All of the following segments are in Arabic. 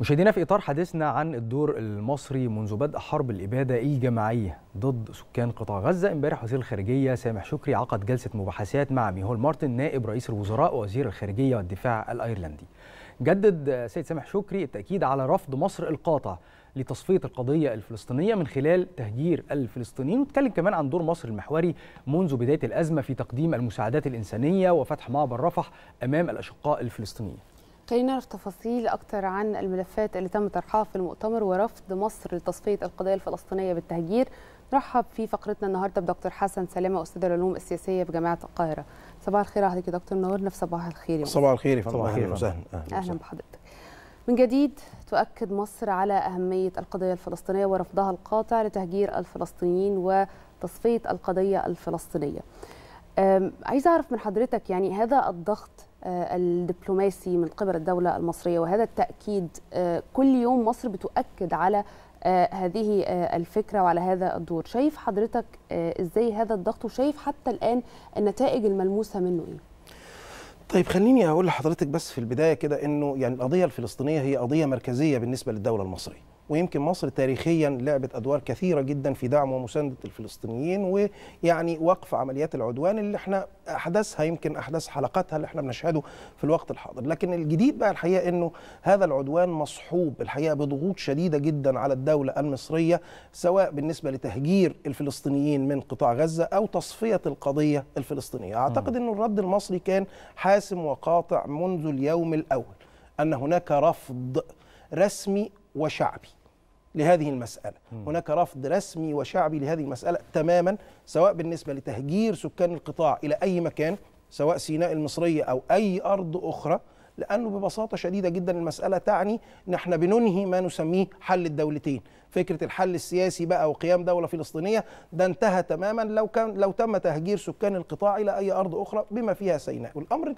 مشاهدينا في اطار حديثنا عن الدور المصري منذ بدء حرب الاباده الجماعيه ضد سكان قطاع غزه امبارح وزير الخارجيه سامح شكري عقد جلسه مباحثات مع ميهول مارتن نائب رئيس الوزراء ووزير الخارجيه والدفاع الايرلندي جدد السيد سامح شكري التاكيد على رفض مصر القاطع لتصفيه القضيه الفلسطينيه من خلال تهجير الفلسطينيين واتكلم كمان عن دور مصر المحوري منذ بدايه الازمه في تقديم المساعدات الانسانيه وفتح معبر رفح امام الاشقاء الفلسطينيين خلينا نعرف تفاصيل أكثر عن الملفات اللي تم طرحها في المؤتمر ورفض مصر لتصفية القضية الفلسطينية بالتهجير نرحب في فقرتنا النهاردة بدكتور حسن سلامة أستاذ العلوم السياسية بجامعة القاهرة صباح الخير عليك يا دكتور نورنا في صباح الخير صباح الخير يا صباح الخير وسهلا أهلا بحضرتك من جديد تؤكد مصر على أهمية القضية الفلسطينية ورفضها القاطع لتهجير الفلسطينيين وتصفية القضية الفلسطينية عايز أعرف من حضرتك يعني هذا الضغط آه، الدبلوماسي من قبل الدولة المصرية وهذا التأكيد آه، كل يوم مصر بتؤكد على آه، هذه الفكرة وعلى هذا الدور شايف حضرتك إزاي هذا الضغط وشايف حتى الآن النتائج الملموسة منه إيه؟ طيب خليني أقول لحضرتك بس في البداية كده أنه يعني القضية الفلسطينية هي قضية مركزية بالنسبة للدولة المصرية ويمكن مصر تاريخيا لعبت ادوار كثيره جدا في دعم ومسانده الفلسطينيين ويعني وقف عمليات العدوان اللي احنا احداثها يمكن احداث حلقاتها اللي احنا بنشهده في الوقت الحاضر لكن الجديد بقى الحقيقه انه هذا العدوان مصحوب الحقيقه بضغوط شديده جدا على الدوله المصريه سواء بالنسبه لتهجير الفلسطينيين من قطاع غزه او تصفيه القضيه الفلسطينيه اعتقد انه الرد المصري كان حاسم وقاطع منذ اليوم الاول ان هناك رفض رسمي وشعبي لهذه المسألة م. هناك رفض رسمي وشعبي لهذه المسألة تماما سواء بالنسبة لتهجير سكان القطاع إلى أي مكان سواء سيناء المصرية أو أي أرض أخرى لأنه ببساطة شديدة جدا المسألة تعني إن احنا بننهي ما نسميه حل الدولتين فكرة الحل السياسي بقى وقيام دولة فلسطينية ده انتهى تماما لو كان لو تم تهجير سكان القطاع إلى أي أرض أخرى بما فيها سيناء والأمر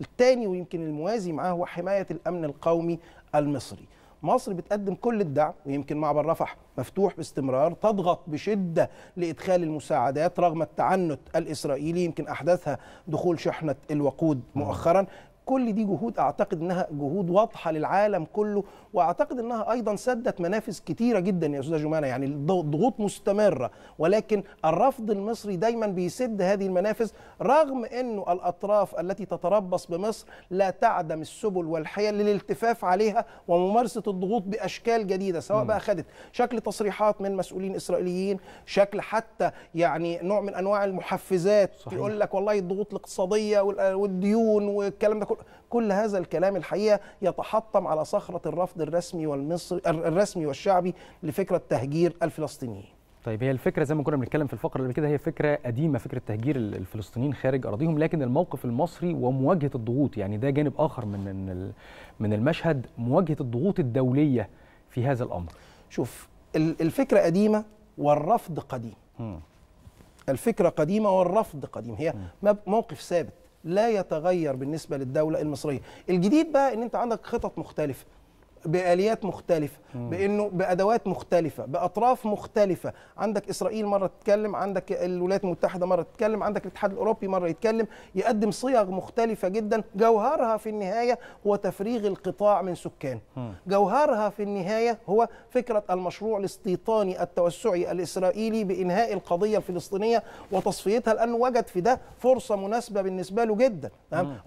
الثاني ويمكن الموازي معاه هو حماية الأمن القومي المصري مصر بتقدم كل الدعم ويمكن معبر رفح مفتوح باستمرار تضغط بشده لادخال المساعدات رغم التعنت الاسرائيلي يمكن احدثها دخول شحنه الوقود مؤخرا كل دي جهود اعتقد انها جهود واضحه للعالم كله واعتقد انها ايضا سدت منافس كتيره جدا يا استاذه جمانه يعني ضغوط مستمره ولكن الرفض المصري دايما بيسد هذه المنافس رغم انه الاطراف التي تتربص بمصر لا تعدم السبل والحيل للالتفاف عليها وممارسه الضغوط باشكال جديده سواء بقى خدت شكل تصريحات من مسؤولين اسرائيليين شكل حتى يعني نوع من انواع المحفزات صحيح. يقول لك والله الضغوط الاقتصاديه والديون والكلام ده كله كل هذا الكلام الحقيقه يتحطم على صخره الرفض الرسمي والمصري الرسمي والشعبي لفكره تهجير الفلسطينيين. طيب هي الفكره زي ما كنا بنتكلم في الفقره اللي كده هي فكره قديمه فكره تهجير الفلسطينيين خارج اراضيهم لكن الموقف المصري ومواجهه الضغوط يعني ده جانب اخر من من المشهد مواجهه الضغوط الدوليه في هذا الامر. شوف الفكره قديمه والرفض قديم. الفكره قديمه والرفض قديم هي موقف ثابت لا يتغير بالنسبه للدوله المصريه الجديد بقى ان انت عندك خطط مختلفه باليات مختلفه بانه بادوات مختلفه باطراف مختلفه عندك اسرائيل مره تتكلم عندك الولايات المتحده مره تتكلم عندك الاتحاد الاوروبي مره يتكلم يقدم صيغ مختلفه جدا جوهرها في النهايه هو تفريغ القطاع من سكانه جوهرها في النهايه هو فكره المشروع الاستيطاني التوسعي الاسرائيلي بانهاء القضيه الفلسطينيه وتصفيتها لانه وجد في ده فرصه مناسبه بالنسبه له جدا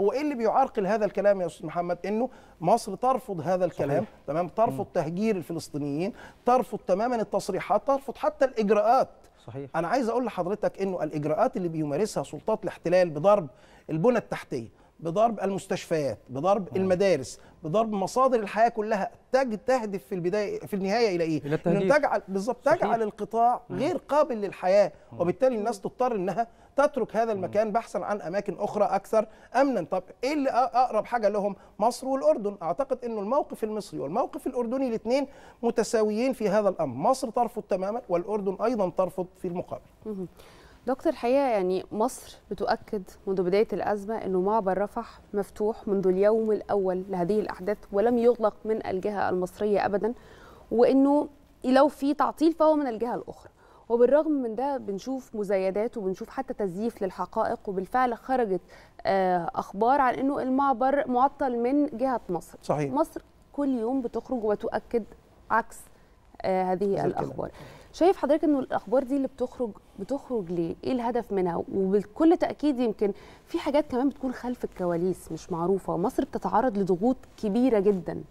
هو ايه اللي بيعرقل هذا الكلام يا استاذ محمد انه مصر ترفض هذا الكلام تمام ترفض تهجير الفلسطينيين ترفض تماما التصريحات ترفض حتى الاجراءات صحيح. انا عايز اقول لحضرتك انه الاجراءات اللي بيمارسها سلطات الاحتلال بضرب البنى التحتيه بضرب المستشفيات بضرب آه. المدارس بضرب مصادر الحياه كلها تهدف في البدايه في النهايه الى ايه إلى ان تجعل بالظبط تجعل القطاع غير قابل للحياه وبالتالي الناس تضطر انها تترك هذا المكان بحثا عن اماكن اخرى اكثر امنا طب ايه اللي اقرب حاجه لهم مصر والاردن اعتقد انه الموقف المصري والموقف الاردني الاثنين متساويين في هذا الامر مصر ترفض تماما والاردن ايضا ترفض في المقابل دكتور حقيقة يعني مصر بتؤكد منذ بداية الأزمة أنه معبر رفح مفتوح منذ اليوم الأول لهذه الأحداث ولم يغلق من الجهة المصرية أبدا وأنه لو في تعطيل فهو من الجهة الأخرى وبالرغم من ده بنشوف مزايدات وبنشوف حتى تزييف للحقائق وبالفعل خرجت آه، أخبار عن أنه المعبر معطل من جهة مصر صحيح. مصر كل يوم بتخرج وتؤكد عكس آه، هذه الأخبار كده. شايف حضرتك انه الاخبار دي اللي بتخرج بتخرج ليه ايه الهدف منها وبكل تاكيد يمكن في حاجات كمان بتكون خلف الكواليس مش معروفه مصر بتتعرض لضغوط كبيره جدا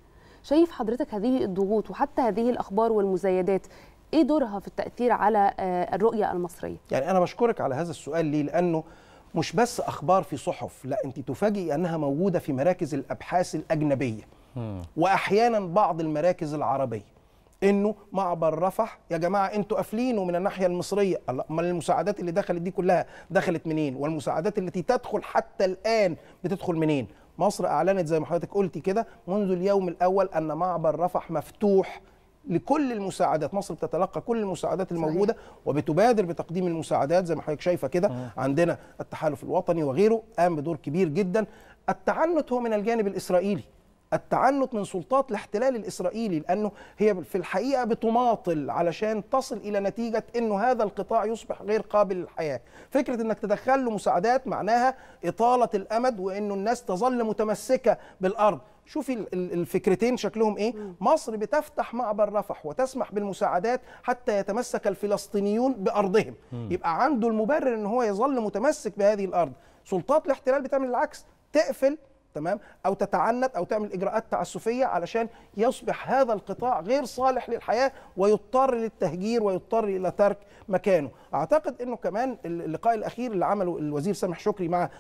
شايف حضرتك هذه الضغوط وحتى هذه الاخبار والمزايدات ايه دورها في التاثير على آه، الرؤيه المصريه يعني انا بشكرك على هذا السؤال ليه لانه مش بس اخبار في صحف لا انت تفاجئي انها موجوده في مراكز الابحاث الاجنبيه واحيانا بعض المراكز العربيه انه معبر رفح يا جماعه انتوا قافلينه من الناحيه المصريه امال المساعدات اللي دخلت دي كلها دخلت منين والمساعدات التي تدخل حتى الان بتدخل منين مصر اعلنت زي ما حضرتك قلتي كده منذ اليوم الاول ان معبر رفح مفتوح لكل المساعدات مصر بتتلقى كل المساعدات الموجوده صحيح. وبتبادر بتقديم المساعدات زي ما حضرتك شايفه كده آه. عندنا التحالف الوطني وغيره قام بدور كبير جدا التعنت هو من الجانب الاسرائيلي التعنت من سلطات الاحتلال الإسرائيلي لأنه هي في الحقيقة بتماطل علشان تصل إلى نتيجة أنه هذا القطاع يصبح غير قابل للحياة فكرة أنك تدخل له مساعدات معناها إطالة الأمد وأنه الناس تظل متمسكة بالأرض شوفي الفكرتين شكلهم ايه مصر بتفتح معبر رفح وتسمح بالمساعدات حتى يتمسك الفلسطينيون بارضهم يبقى عنده المبرر ان هو يظل متمسك بهذه الارض سلطات الاحتلال بتعمل العكس تقفل تمام او تتعنت او تعمل اجراءات تعسفيه علشان يصبح هذا القطاع غير صالح للحياه ويضطر للتهجير ويضطر الى ترك مكانه اعتقد انه كمان اللقاء الاخير اللي عمله الوزير سامح شكري مع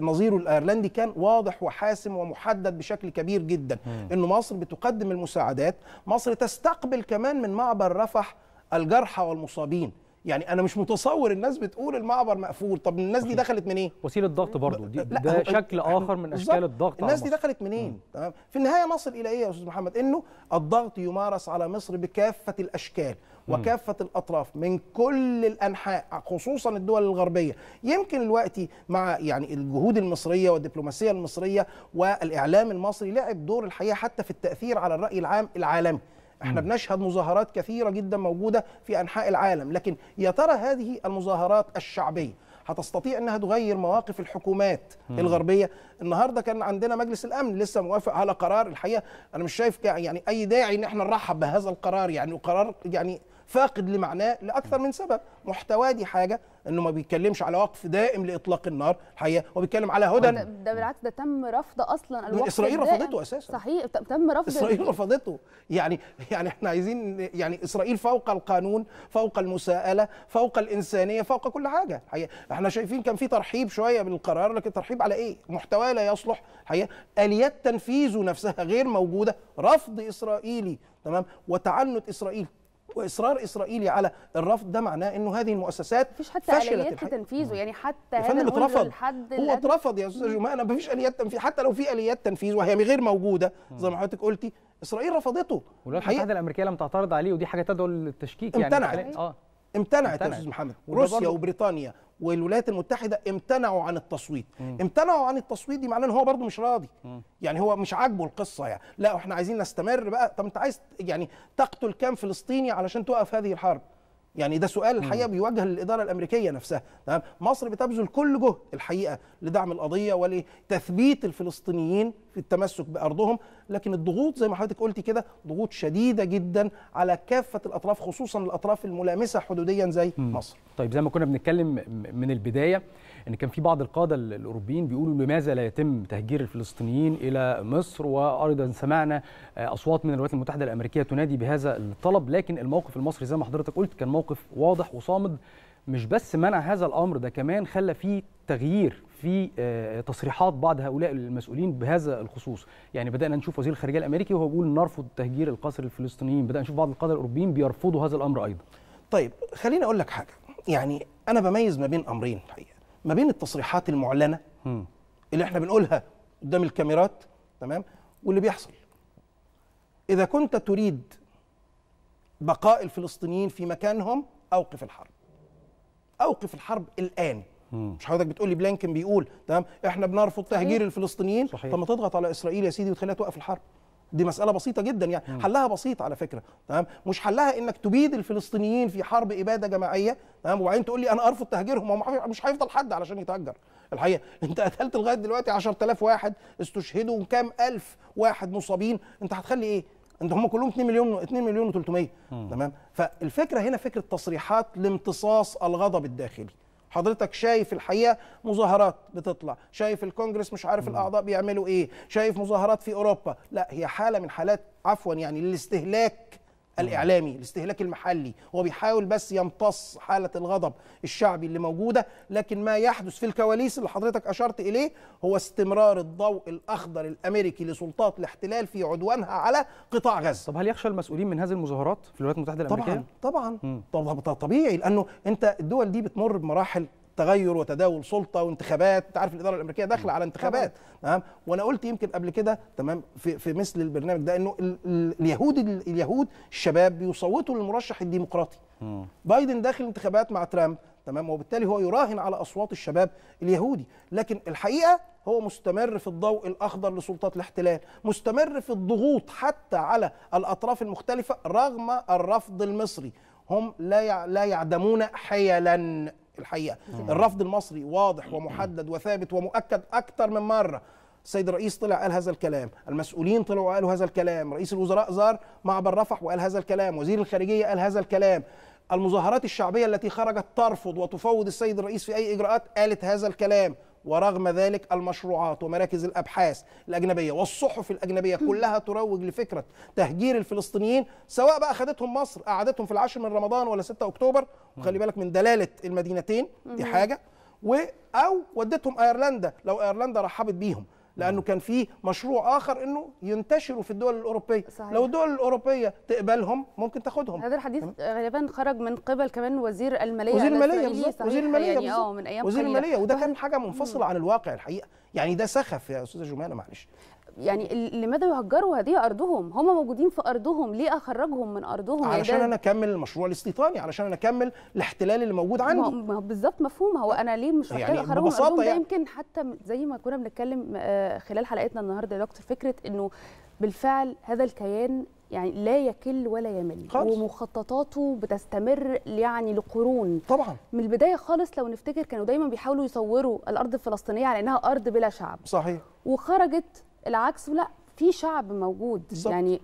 نظيره الايرلندي كان واضح وحاسم ومحدد بشكل كبير جدا انه مصر بتقدم المساعدات مصر تستقبل كمان من معبر رفح الجرحى والمصابين يعني انا مش متصور الناس بتقول المعبر مقفول طب الناس دي دخلت منين إيه؟ وسيله ضغط برضه دي لا ده شكل اخر من اشكال الضغط الناس دي دخلت منين تمام في النهايه نصل الى ايه يا استاذ محمد انه الضغط يمارس على مصر بكافه الاشكال وكافه الاطراف من كل الانحاء خصوصا الدول الغربيه يمكن الوقت مع يعني الجهود المصريه والدبلوماسيه المصريه والاعلام المصري لعب دور الحقيقه حتى في التاثير على الراي العام العالمي احنا م. بنشهد مظاهرات كثيره جدا موجوده في انحاء العالم لكن يا ترى هذه المظاهرات الشعبيه هتستطيع انها تغير مواقف الحكومات مم. الغربيه النهارده كان عندنا مجلس الامن لسه موافق على قرار الحقيقه انا مش شايف يعني اي داعي ان احنا نرحب بهذا القرار يعني وقرار يعني فاقد لمعناه لاكثر من سبب محتواه دي حاجه انه ما بيتكلمش على وقف دائم لاطلاق النار الحقيقه هو بيتكلم على هدى ده, ده بالعكس ده تم رفض اصلا الوقف اسرائيل رفضته اساسا صحيح تم رفض اسرائيل رفضته يعني يعني احنا عايزين يعني اسرائيل فوق القانون فوق المساءله فوق الانسانيه فوق كل حاجه الحقيقه احنا شايفين كان في ترحيب شويه بالقرار لكن ترحيب على ايه محتواه لا يصلح الحقيقه اليات تنفيذه نفسها غير موجوده رفض اسرائيلي تمام وتعنت اسرائيل واصرار اسرائيلي على الرفض ده معناه انه هذه المؤسسات مفيش حتى اليات تنفيذه يعني حتى هذا اترفض هو اترفض يا استاذ جماعه انا مفيش اليات تنفيذ حتى لو في اليات تنفيذ وهي غير موجوده زي ما حضرتك قلتي اسرائيل رفضته والولايات المتحده الامريكيه لم تعترض عليه ودي حاجه تدعو للتشكيك يعني امتنعت اه امتنعت, امتنعت. يا استاذ محمد روسيا وبريطانيا والولايات المتحده امتنعوا عن التصويت مم. امتنعوا عن التصويت دي معناه ان هو برضه مش راضي مم. يعني هو مش عاجبه القصه يعني لا احنا عايزين نستمر بقى طب انت عايز يعني تقتل كام فلسطيني علشان توقف هذه الحرب يعني ده سؤال الحقيقه بيوجه للاداره الامريكيه نفسها تمام مصر بتبذل كل جهد الحقيقه لدعم القضيه ولتثبيت الفلسطينيين في التمسك بارضهم لكن الضغوط زي ما حضرتك قلتي كده ضغوط شديده جدا على كافه الاطراف خصوصا الاطراف الملامسه حدوديا زي مم. مصر طيب زي ما كنا بنتكلم من البدايه ان كان في بعض القاده الاوروبيين بيقولوا لماذا لا يتم تهجير الفلسطينيين الى مصر وايضا سمعنا آه، اصوات من الولايات المتحده الامريكيه تنادي بهذا الطلب لكن الموقف المصري زي ما حضرتك قلت كان موقف موقف واضح وصامد مش بس منع هذا الامر ده كمان خلى فيه تغيير في آه، تصريحات بعض هؤلاء المسؤولين بهذا الخصوص يعني بدانا نشوف وزير الخارجيه الامريكي وهو بيقول نرفض تهجير القصر الفلسطينيين بدانا نشوف بعض القاده الاوروبيين بيرفضوا هذا الامر ايضا طيب خليني اقول لك حاجه يعني انا بميز ما بين امرين الحقيقه ما بين التصريحات المعلنه اللي احنا بنقولها قدام الكاميرات تمام واللي بيحصل اذا كنت تريد بقاء الفلسطينيين في مكانهم اوقف الحرب اوقف الحرب الان مش حضرتك بتقول لي بلينكن بيقول تمام احنا بنرفض تهجير الفلسطينيين صحيح. طب ما تضغط على اسرائيل يا سيدي وتخليها توقف الحرب دي مسألة بسيطة جدا يعني مم. حلها بسيط على فكرة تمام مش حلها انك تبيد الفلسطينيين في حرب إبادة جماعية تمام وبعدين تقول لي أنا أرفض تهجيرهم هو مش هيفضل حد علشان يتهجر الحقيقة أنت قتلت لغاية دلوقتي 10000 واحد استشهدوا وكام ألف واحد مصابين أنت هتخلي إيه؟ انت هم كلهم 2 مليون 2 مليون و300 تمام فالفكره هنا فكره تصريحات لامتصاص الغضب الداخلي حضرتك شايف الحقيقه مظاهرات بتطلع شايف الكونجرس مش عارف الاعضاء بيعملوا ايه شايف مظاهرات في اوروبا لا هي حاله من حالات عفوا يعني الاستهلاك الاعلامي الاستهلاك المحلي هو بيحاول بس يمتص حاله الغضب الشعبي اللي موجوده لكن ما يحدث في الكواليس اللي حضرتك اشرت اليه هو استمرار الضوء الاخضر الامريكي لسلطات الاحتلال في عدوانها على قطاع غزه طب هل يخشى المسؤولين من هذه المظاهرات في الولايات المتحده الامريكيه طبعا طبعا طبيعي لانه انت الدول دي بتمر بمراحل تغير وتداول سلطه وانتخابات انت عارف الاداره الامريكيه داخله على انتخابات تمام وانا قلت يمكن قبل كده تمام في, في مثل البرنامج ده انه اليهود اليهود الشباب بيصوتوا للمرشح الديمقراطي بايدن داخل انتخابات مع ترامب تمام وبالتالي هو يراهن على اصوات الشباب اليهودي لكن الحقيقه هو مستمر في الضوء الاخضر لسلطات الاحتلال مستمر في الضغوط حتى على الاطراف المختلفه رغم الرفض المصري هم لا لا يعدمون حيلا الحقيقه الرفض المصري واضح ومحدد وثابت ومؤكد اكثر من مره السيد الرئيس طلع قال هذا الكلام المسؤولين طلعوا قالوا هذا الكلام رئيس الوزراء زار معبر رفح وقال هذا الكلام وزير الخارجيه قال هذا الكلام المظاهرات الشعبيه التي خرجت ترفض وتفوض السيد الرئيس في اي اجراءات قالت هذا الكلام ورغم ذلك المشروعات ومراكز الابحاث الاجنبيه والصحف الاجنبيه كلها تروج لفكره تهجير الفلسطينيين سواء بقى خدتهم مصر قعدتهم في العاشر من رمضان ولا 6 اكتوبر وخلي بالك من دلاله المدينتين دي حاجه او ودتهم ايرلندا لو ايرلندا رحبت بيهم لانه كان في مشروع اخر انه ينتشروا في الدول الاوروبيه صحيح. لو الدول الاوروبيه تقبلهم ممكن تاخدهم هذا الحديث آه، غالبا خرج من قبل كمان وزير الماليه وزير الماليه بالظبط وزير الماليه يعني آه، من ايام وزير الماليه وده كان حاجه منفصله عن الواقع الحقيقه يعني ده سخف يا استاذه جمانه معلش يعني لماذا يهجروا هذه ارضهم هم موجودين في ارضهم ليه اخرجهم من ارضهم علشان انا اكمل المشروع الاستيطاني علشان انا اكمل الاحتلال اللي موجود عندي ما هو بالظبط مفهوم هو انا ليه مش يعني اخرجهم من ارضهم يعني. ده يمكن حتى زي ما كنا بنتكلم آه، خلال حلقتنا النهارده يا دكتور فكره انه بالفعل هذا الكيان يعني لا يكل ولا يمل خالص. ومخططاته بتستمر يعني لقرون طبعا من البدايه خالص لو نفتكر كانوا دايما بيحاولوا يصوروا الارض الفلسطينيه على انها ارض بلا شعب صحيح وخرجت العكس لا في شعب موجود بالزبط. يعني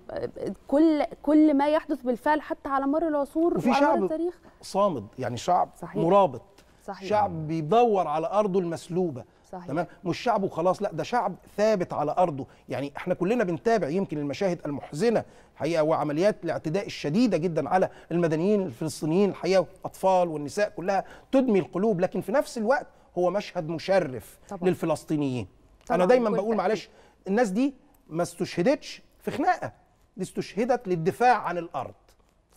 كل كل ما يحدث بالفعل حتى على مر العصور وفي شعب التاريخ صامد يعني شعب صحيح. مرابط صحيح. شعب بيدور على ارضه المسلوبه صحيح. تمام مش شعب وخلاص لا ده شعب ثابت على ارضه يعني احنا كلنا بنتابع يمكن المشاهد المحزنه حقيقه وعمليات الاعتداء الشديده جدا على المدنيين الفلسطينيين الحقيقه الاطفال والنساء كلها تدمي القلوب لكن في نفس الوقت هو مشهد مشرف طبعا. للفلسطينيين طبعا. انا دايما بقول معلش الناس دي ما استشهدتش في خناقه دي استشهدت للدفاع عن الارض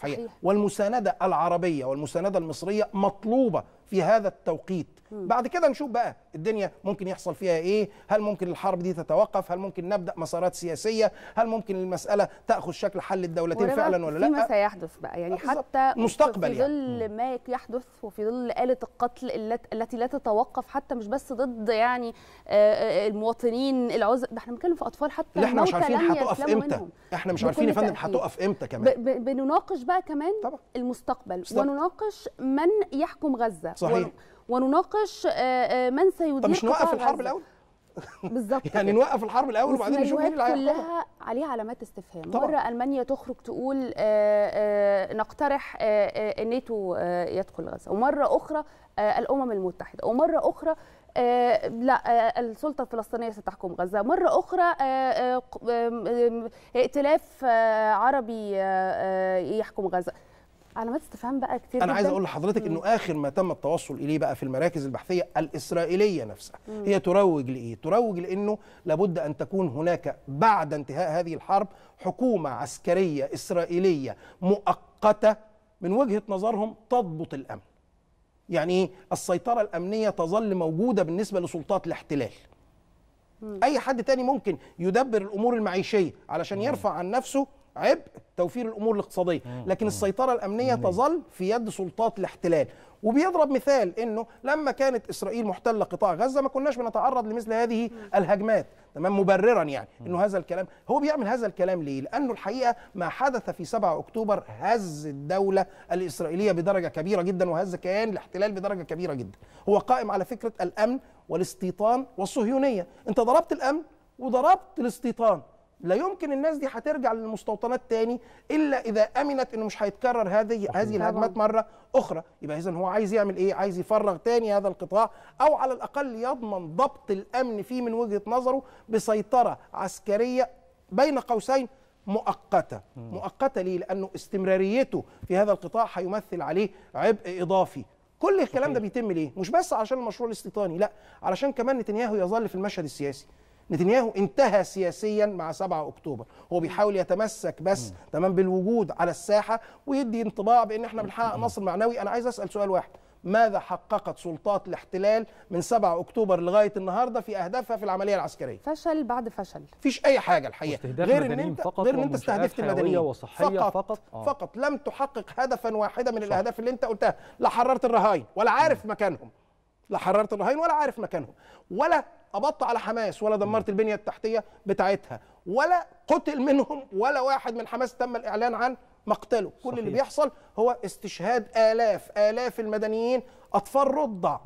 صحيح. والمسانده العربيه والمسانده المصريه مطلوبه في هذا التوقيت بعد كده نشوف بقى الدنيا ممكن يحصل فيها ايه هل ممكن الحرب دي تتوقف هل ممكن نبدا مسارات سياسيه هل ممكن المساله تاخذ شكل حل الدولتين فعلا ولا لا ما سيحدث بقى يعني حتى مستقبل في يعني. ظل يعني. ما يحدث وفي ظل آلة القتل التي لا تتوقف حتى مش بس ضد يعني آه، آه، المواطنين العزل ده احنا بنتكلم في اطفال حتى احنا مش عارفين هتقف امتى احنا مش عارفين يا فندم هتقف امتى كمان بنناقش بقى كمان طبعا. المستقبل ونناقش من يحكم غزه صحيح ونناقش آه، آه، من سيدير طب مش نوقف الحرب الاول بالظبط يعني نوقف الحرب الاول وبعدين نشوف مين اللي كلها عليها علامات استفهام طبعا. مره المانيا تخرج تقول آآ آه، آآ نقترح الناتو يدخل غزه ومره اخرى الامم المتحده ومره اخرى لا السلطه الفلسطينيه ستحكم غزه مره اخرى ائتلاف عربي يحكم غزه علامات استفهام بقى كتير انا عايز اقول لحضرتك انه اخر ما تم التوصل اليه بقى في المراكز البحثيه الاسرائيليه نفسها مم. هي تروج لايه تروج لانه لابد ان تكون هناك بعد انتهاء هذه الحرب حكومه عسكريه اسرائيليه مؤقته من وجهه نظرهم تضبط الامن يعني ايه السيطره الامنيه تظل موجوده بالنسبه لسلطات الاحتلال مم. اي حد تاني ممكن يدبر الامور المعيشيه علشان مم. يرفع عن نفسه عبء توفير الامور الاقتصاديه لكن السيطره الامنيه تظل في يد سلطات الاحتلال وبيضرب مثال انه لما كانت اسرائيل محتله قطاع غزه ما كناش بنتعرض لمثل هذه الهجمات تمام مبررا يعني انه هذا الكلام هو بيعمل هذا الكلام ليه لانه الحقيقه ما حدث في 7 اكتوبر هز الدوله الاسرائيليه بدرجه كبيره جدا وهز كيان الاحتلال بدرجه كبيره جدا هو قائم على فكره الامن والاستيطان والصهيونيه انت ضربت الامن وضربت الاستيطان لا يمكن الناس دي هترجع للمستوطنات تاني الا اذا امنت انه مش هيتكرر هذه هذه الهجمات مره اخرى يبقى اذا هو عايز يعمل ايه عايز يفرغ تاني هذا القطاع او على الاقل يضمن ضبط الامن فيه من وجهه نظره بسيطره عسكريه بين قوسين مؤقته مؤقته ليه لانه استمراريته في هذا القطاع هيمثل عليه عبء اضافي كل الكلام ده بيتم ليه مش بس عشان المشروع الاستيطاني لا علشان كمان نتنياهو يظل في المشهد السياسي نتنياهو انتهى سياسيا مع 7 اكتوبر هو بيحاول يتمسك بس تمام بالوجود على الساحه ويدي انطباع بان احنا بنحقق نصر معنوي انا عايز اسال سؤال واحد ماذا حققت سلطات الاحتلال من 7 اكتوبر لغايه النهارده في اهدافها في العمليه العسكريه فشل بعد فشل مفيش اي حاجه الحقيقه غير ان انت غير ان انت استهدفت المدنيين وصحية فقط فقط, آه. فقط لم تحقق هدفا واحدا من صح. الاهداف اللي انت قلتها لا حررت الرهاين ولا عارف مكانهم لا حررت الرهاين ولا عارف مكانهم ولا قبضت على حماس ولا دمرت البنيه التحتيه بتاعتها ولا قتل منهم ولا واحد من حماس تم الاعلان عن مقتله كل اللي بيحصل هو استشهاد آلاف آلاف المدنيين أطفال رضع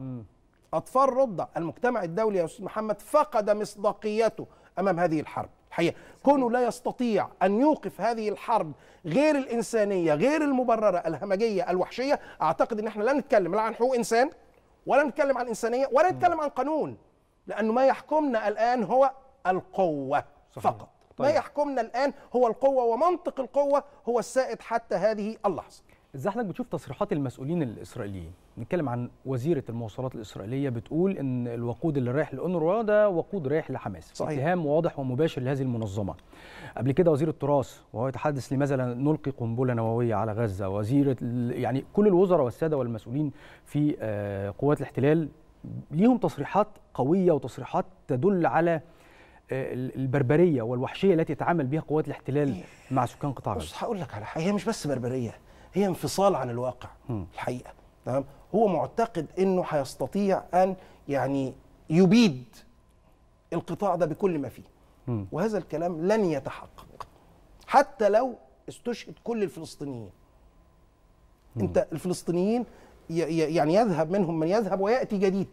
أطفال رضع المجتمع الدولي يا أستاذ محمد فقد مصداقيته أمام هذه الحرب الحقيقة كونه لا يستطيع أن يوقف هذه الحرب غير الإنسانية غير المبررة الهمجية الوحشية أعتقد أن احنا لا نتكلم لا عن حقوق إنسان ولا نتكلم عن إنسانية ولا نتكلم عن قانون لأنه ما يحكمنا الآن هو القوة صحيح. فقط طيب. ما يحكمنا الآن هو القوة ومنطق القوة هو السائد حتى هذه اللحظة ازاي حضرتك بتشوف تصريحات المسؤولين الاسرائيليين؟ نتكلم عن وزيره المواصلات الاسرائيليه بتقول ان الوقود اللي رايح لاونروا ده وقود رايح لحماس، صحيح. اتهام واضح ومباشر لهذه المنظمه. قبل كده وزير التراث وهو يتحدث لماذا لا نلقي قنبله نوويه على غزه، وزيره يعني كل الوزراء والساده والمسؤولين في آه، قوات الاحتلال ليهم تصريحات قويه وتصريحات تدل على آه، البربريه والوحشيه التي يتعامل بها قوات الاحتلال إيه. مع سكان قطاع غزه. بص هقول لك على حاجه هي مش بس بربريه هي انفصال عن الواقع الحقيقه تمام هو معتقد انه هيستطيع ان يعني يبيد القطاع ده بكل ما فيه وهذا الكلام لن يتحقق حتى لو استشهد كل الفلسطينيين انت الفلسطينيين يعني يذهب منهم من يذهب وياتي جديد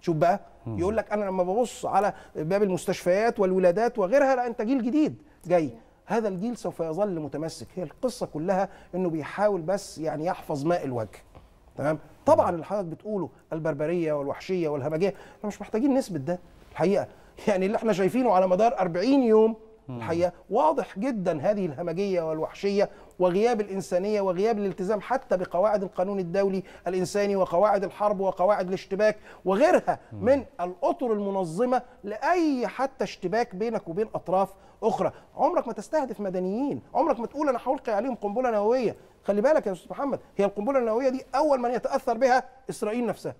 شوف بقى يقول لك انا لما ببص على باب المستشفيات والولادات وغيرها لا انت جيل جديد جاي هذا الجيل سوف يظل متمسك هي القصه كلها انه بيحاول بس يعني يحفظ ماء الوجه تمام طبعا اللي حضرتك بتقوله البربريه والوحشيه والهمجيه احنا مش محتاجين نثبت ده الحقيقه يعني اللي احنا شايفينه على مدار 40 يوم الحقيقه واضح جدا هذه الهمجيه والوحشيه وغياب الإنسانية وغياب الالتزام حتى بقواعد القانون الدولي الإنساني وقواعد الحرب وقواعد الاشتباك وغيرها من الأطر المنظمة لأي حتى اشتباك بينك وبين أطراف أخرى عمرك ما تستهدف مدنيين عمرك ما تقول أنا هلقي عليهم قنبلة نووية خلي بالك يا أستاذ محمد هي القنبلة النووية دي أول من يتأثر بها إسرائيل نفسها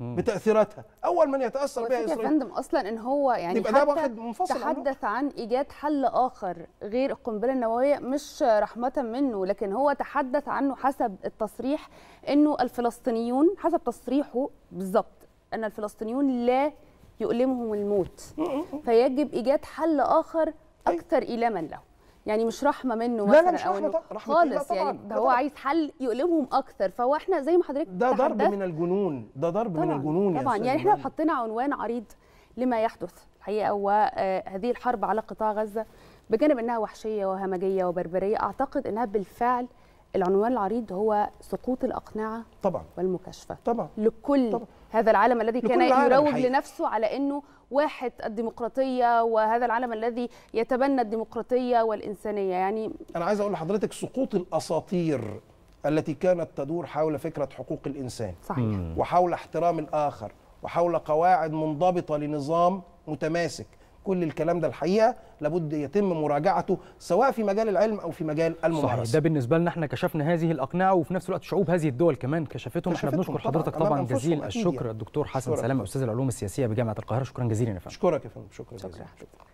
بتاثيراتها اول من يتاثر بها اسرائيل يا فندم اصلا ان هو يعني يبقى ده واحد منفصل تحدث عنه. عن ايجاد حل اخر غير القنبله النوويه مش رحمه منه لكن هو تحدث عنه حسب التصريح انه الفلسطينيون حسب تصريحه بالظبط ان الفلسطينيون لا يؤلمهم الموت فيجب ايجاد حل اخر اكثر ايلاما له يعني مش رحمه منه مثلا لا لا مش رحمه, رحمة خالص يعني ده هو عايز حل يؤلمهم اكتر فهو احنا زي ما حضرتك ده ضرب من الجنون ده ضرب من الجنون طبعا يعني احنا لو حطينا عنوان عريض لما يحدث الحقيقه وهذه آه، الحرب على قطاع غزه بجانب انها وحشيه وهمجيه وبربريه اعتقد انها بالفعل العنوان العريض هو سقوط الاقنعه طبعا والمكاشفه طبعا لكل طبعا. هذا العالم الذي كان يروج لنفسه على انه واحد الديمقراطيه وهذا العالم الذي يتبنى الديمقراطيه والانسانيه يعني انا عايز اقول لحضرتك سقوط الاساطير التي كانت تدور حول فكره حقوق الانسان صحيح وحول احترام الاخر وحول قواعد منضبطه لنظام متماسك كل الكلام ده الحقيقه لابد يتم مراجعته سواء في مجال العلم او في مجال الممارسه صحيح ده بالنسبه لنا احنا كشفنا هذه الاقنعه وفي نفس الوقت شعوب هذه الدول كمان كشفتهم, احنا بنشكر حضرتك طبعا, طبعاً جزيل الشكر يعني. الدكتور حسن سلامه استاذ العلوم السياسيه بجامعه القاهره شكرا جزيلا يا فندم اشكرك يا فندم شكرا جزيلا